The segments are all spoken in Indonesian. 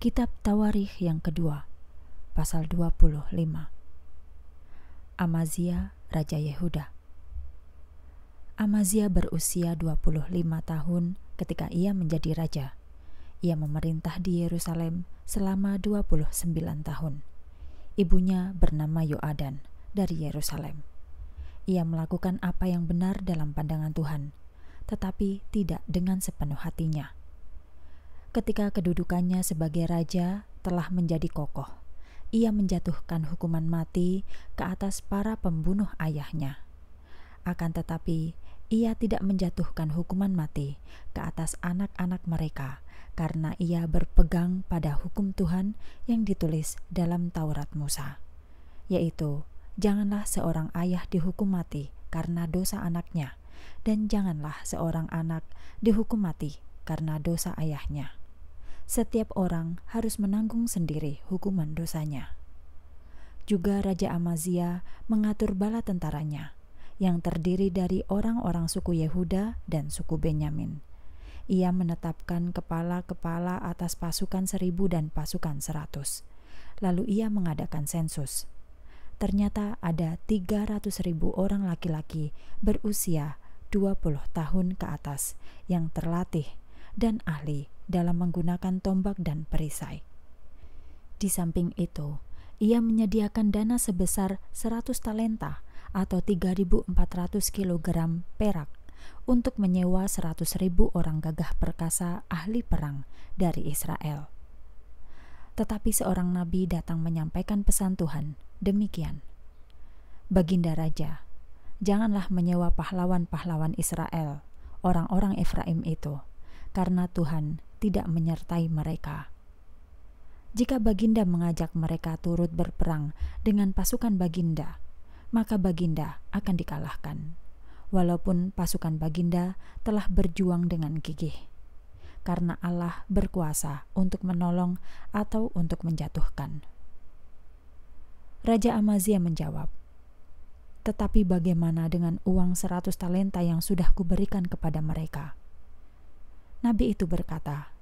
Kitab Tawarikh yang kedua, pasal 25. Amaziah, Raja Yehuda. Amaziah berusia 25 tahun ketika ia menjadi raja. Ia memerintah di Yerusalem selama 29 tahun. Ibunya bernama Yoadan dari Yerusalem. Ia melakukan apa yang benar dalam pandangan Tuhan, tetapi tidak dengan sepenuh hatinya ketika kedudukannya sebagai raja telah menjadi kokoh. Ia menjatuhkan hukuman mati ke atas para pembunuh ayahnya. Akan tetapi, ia tidak menjatuhkan hukuman mati ke atas anak-anak mereka karena ia berpegang pada hukum Tuhan yang ditulis dalam Taurat Musa, yaitu: "Janganlah seorang ayah dihukum mati karena dosa anaknya, dan janganlah seorang anak dihukum mati karena dosa ayahnya." setiap orang harus menanggung sendiri hukuman dosanya. Juga Raja Amazia mengatur bala tentaranya yang terdiri dari orang-orang suku Yehuda dan suku Benyamin. Ia menetapkan kepala-kepala atas pasukan seribu dan pasukan seratus. Lalu ia mengadakan sensus. Ternyata ada ratus ribu orang laki-laki berusia 20 tahun ke atas yang terlatih dan ahli dalam menggunakan tombak dan perisai. Di samping itu, ia menyediakan dana sebesar 100 talenta atau 3.400 kg perak untuk menyewa 100.000 orang gagah perkasa ahli perang dari Israel. Tetapi seorang nabi datang menyampaikan pesan Tuhan, demikian. Baginda Raja, janganlah menyewa pahlawan-pahlawan Israel, orang-orang Efraim itu, karena Tuhan tidak menyertai mereka. Jika Baginda mengajak mereka turut berperang dengan pasukan Baginda, maka Baginda akan dikalahkan. Walaupun pasukan Baginda telah berjuang dengan gigih, karena Allah berkuasa untuk menolong atau untuk menjatuhkan. Raja Amazia menjawab, "Tetapi bagaimana dengan uang seratus talenta yang sudah kuberikan kepada mereka?" Nabi itu berkata,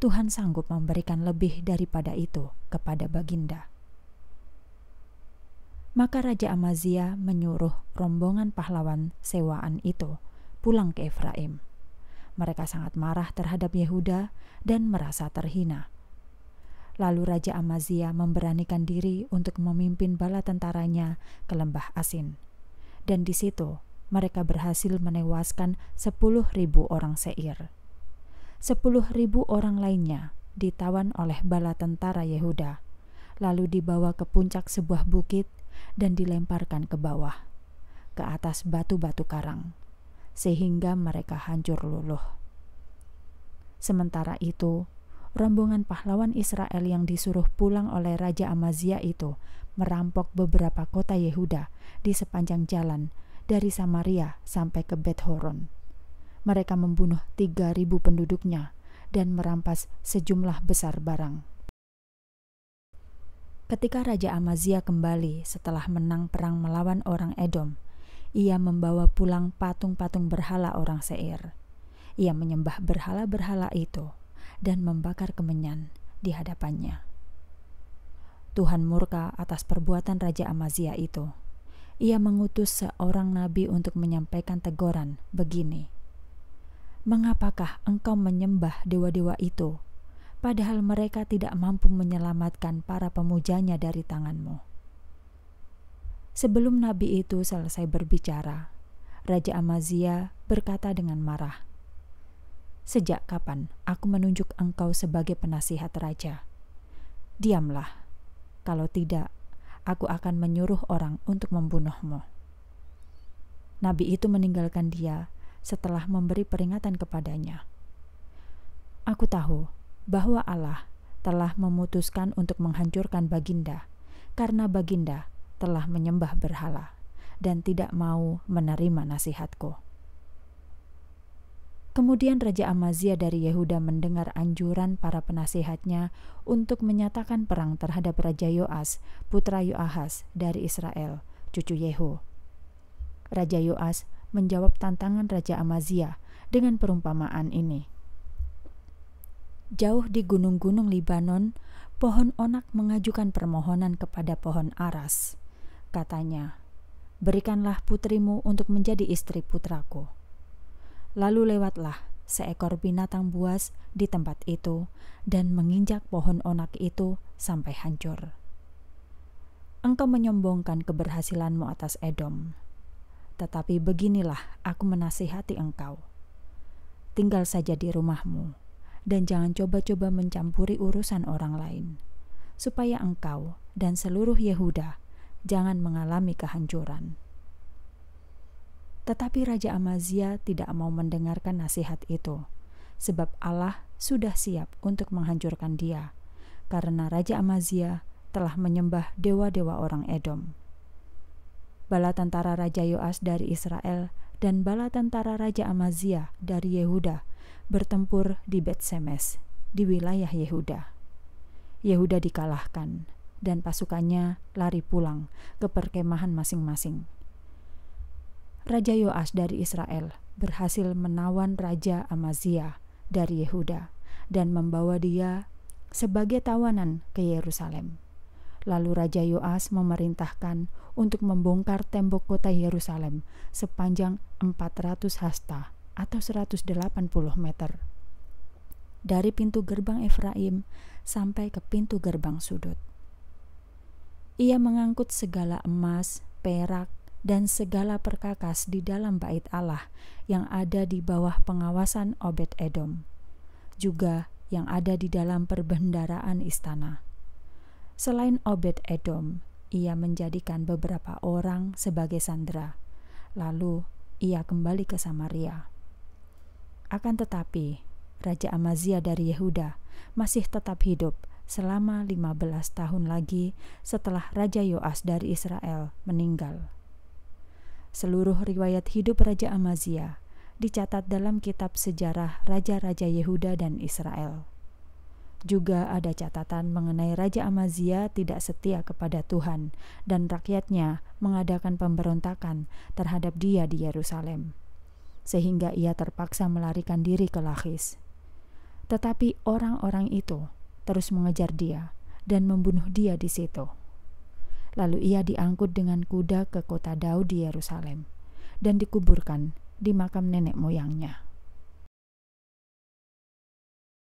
Tuhan sanggup memberikan lebih daripada itu kepada Baginda. Maka Raja Amazia menyuruh rombongan pahlawan sewaan itu pulang ke Efraim. Mereka sangat marah terhadap Yehuda dan merasa terhina. Lalu Raja Amazia memberanikan diri untuk memimpin bala tentaranya ke lembah Asin. Dan di situ mereka berhasil menewaskan sepuluh ribu orang Seir sepuluh ribu orang lainnya ditawan oleh bala tentara Yehuda, lalu dibawa ke puncak sebuah bukit dan dilemparkan ke bawah, ke atas batu-batu karang, sehingga mereka hancur luluh. Sementara itu, rombongan pahlawan Israel yang disuruh pulang oleh Raja Amazia itu merampok beberapa kota Yehuda di sepanjang jalan dari Samaria sampai ke Beth Horon mereka membunuh 3.000 penduduknya dan merampas sejumlah besar barang. Ketika Raja Amazia kembali setelah menang perang melawan orang Edom, ia membawa pulang patung-patung berhala orang Seir. Ia menyembah berhala-berhala itu dan membakar kemenyan di hadapannya. Tuhan murka atas perbuatan Raja Amazia itu. Ia mengutus seorang nabi untuk menyampaikan teguran begini Mengapakah engkau menyembah dewa-dewa itu, padahal mereka tidak mampu menyelamatkan para pemujanya dari tanganmu? Sebelum nabi itu selesai berbicara, Raja Amazia berkata dengan marah, "Sejak kapan aku menunjuk engkau sebagai penasihat raja? Diamlah, kalau tidak, aku akan menyuruh orang untuk membunuhmu." Nabi itu meninggalkan dia setelah memberi peringatan kepadanya. Aku tahu bahwa Allah telah memutuskan untuk menghancurkan Baginda karena Baginda telah menyembah berhala dan tidak mau menerima nasihatku. Kemudian Raja Amaziah dari Yehuda mendengar anjuran para penasihatnya untuk menyatakan perang terhadap Raja Yoas, putra Yoahas dari Israel, cucu Yehu. Raja Yoas menjawab tantangan Raja Amazia dengan perumpamaan ini. Jauh di gunung-gunung Libanon, pohon onak mengajukan permohonan kepada pohon aras. Katanya, berikanlah putrimu untuk menjadi istri putraku. Lalu lewatlah seekor binatang buas di tempat itu dan menginjak pohon onak itu sampai hancur. Engkau menyombongkan keberhasilanmu atas Edom, tetapi beginilah aku menasihati engkau. Tinggal saja di rumahmu, dan jangan coba-coba mencampuri urusan orang lain, supaya engkau dan seluruh Yehuda jangan mengalami kehancuran. Tetapi Raja Amazia tidak mau mendengarkan nasihat itu, sebab Allah sudah siap untuk menghancurkan dia, karena Raja Amazia telah menyembah dewa-dewa orang Edom bala tentara Raja Yoas dari Israel dan bala tentara Raja Amaziah dari Yehuda bertempur di Betsemes di wilayah Yehuda. Yehuda dikalahkan dan pasukannya lari pulang ke perkemahan masing-masing. Raja Yoas dari Israel berhasil menawan Raja Amaziah dari Yehuda dan membawa dia sebagai tawanan ke Yerusalem. Lalu Raja Yoas memerintahkan untuk membongkar tembok kota Yerusalem sepanjang 400 hasta atau 180 meter. Dari pintu gerbang Efraim sampai ke pintu gerbang sudut. Ia mengangkut segala emas, perak, dan segala perkakas di dalam bait Allah yang ada di bawah pengawasan Obed Edom. Juga yang ada di dalam perbendaraan istana Selain Obed Edom, ia menjadikan beberapa orang sebagai sandera. Lalu ia kembali ke Samaria. Akan tetapi, Raja Amazia dari Yehuda masih tetap hidup selama 15 tahun lagi setelah Raja Yoas dari Israel meninggal. Seluruh riwayat hidup Raja Amazia dicatat dalam kitab sejarah Raja-Raja Yehuda dan Israel. Juga ada catatan mengenai Raja Amazia tidak setia kepada Tuhan dan rakyatnya mengadakan pemberontakan terhadap dia di Yerusalem. Sehingga ia terpaksa melarikan diri ke Lachis. Tetapi orang-orang itu terus mengejar dia dan membunuh dia di situ. Lalu ia diangkut dengan kuda ke kota Daud di Yerusalem dan dikuburkan di makam nenek moyangnya.